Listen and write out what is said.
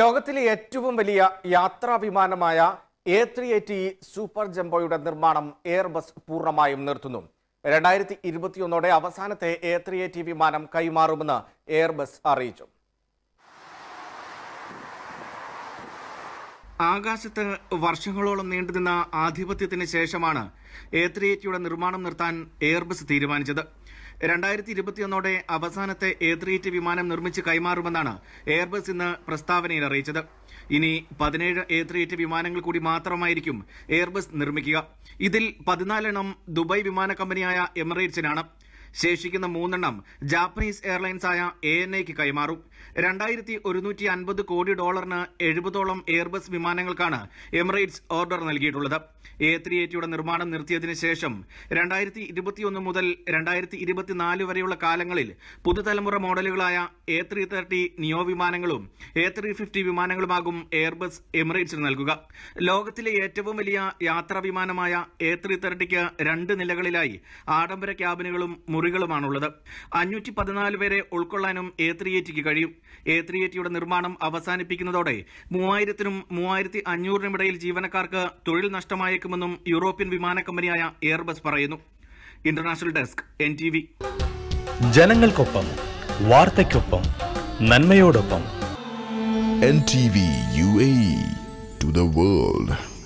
ലോകത്തിലെ ഏറ്റവും വലിയ യാത്രാ വിമാനമായ എ ത്രീ എയ്റ്റി സൂപ്പർ ജംബോയുടെ നിർമ്മാണം എയർബസ് പൂർണ്ണമായും നിർത്തുന്നു രണ്ടായിരത്തി ഇരുപത്തിയൊന്നോടെ അവസാനത്തെ എ ത്രീ എയ്റ്റി വിമാനം കൈമാറുമെന്ന് എയർബസ് അറിയിച്ചു ആകാശത്ത് വർഷങ്ങളോളം നീണ്ടുനിന്ന ആധിപത്യത്തിന് ശേഷമാണ് എ ത്രീ എയ്റ്റിയുടെ നിർമ്മാണം നിർത്താൻ എയർബസ് തീരുമാനിച്ചത് രണ്ടായിരത്തി ഇരുപത്തിയൊന്നോടെ അവസാനത്തെ എ ത്രീ എയ്റ്റ് വിമാനം നിർമ്മിച്ച് കൈമാറുമെന്നാണ് എയർബസ് ഇന്ന് പ്രസ്താവനയിൽ അറിയിച്ചത് ഇനി പതിനേഴ് എ ത്രീ എയ്റ്റ് വിമാനങ്ങൾ കൂടി മാത്രമായിരിക്കും എയർബസ് നിർമ്മിക്കുക ഇതിൽ പതിനാലെണ്ണം ദുബായ് വിമാന കമ്പനിയായ എമിറേറ്റ്സിനാണ് ശേഷിക്കുന്ന മൂന്നെണ്ണം ജാപ്പനീസ് ആയ എ എൻ എക്ക് കൈമാറും രണ്ടായിരത്തി ഒരുന്നൂറ്റി അൻപത് കോടി ഡോളറിന് എഴുപതോളം എയർബസ് വിമാനങ്ങൾക്കാണ് എമിറേറ്റ്സ് ഓർഡർ നൽകിയിട്ടുള്ളത് എ ത്രീ എയ്റ്റിയുടെ നിർമ്മാണം നിർത്തിയതിനു ശേഷം രണ്ടായിരത്തി ഇരുപത്തിയൊന്ന് മുതൽ രണ്ടായിരത്തി ഇരുപത്തിനാല് വരെയുള്ള കാലങ്ങളിൽ പുതുതലമുറ മോഡലുകളായ എ ത്രീ തേർട്ടി നിയോ വിമാനങ്ങളും എ ത്രീ ഫിഫ്റ്റി വിമാനങ്ങളുമാകും എയർബസ് എമിറേറ്റ്സിന് നൽകുക ലോകത്തിലെ ഏറ്റവും വലിയ യാത്രാ വിമാനമായ എ ത്രീ തേർട്ടിക്ക് രണ്ട് നിലകളിലായി ആഡംബര ക്യാബിനുകളും മുറികളുമാണുള്ളത് അഞ്ഞൂറ്റി പതിനാല് പേരെ ഉൾക്കൊള്ളാനും എ ത്രീ എയ്റ്റിക്ക് കഴിയും എ ത്രീ എയ്റ്റിയുടെ നിർമ്മാണം അവസാനിപ്പിക്കുന്നതോടെ മൂവായിരത്തിനും മൂവായിരത്തി അഞ്ഞൂറിനുമിടയിൽ ഇടയിൽ ജീവനക്കാർക്ക് തൊഴിൽ നഷ്ടമായേക്കുമെന്നും യൂറോപ്യൻ വിമാന കമ്പനിയായ എയർബസ് പറയുന്നു international desk N T V ജനങ്ങൾക്കൊപ്പം വാർത്തയ്ക്കൊപ്പം നന്മയോടൊപ്പം N T V U A to the world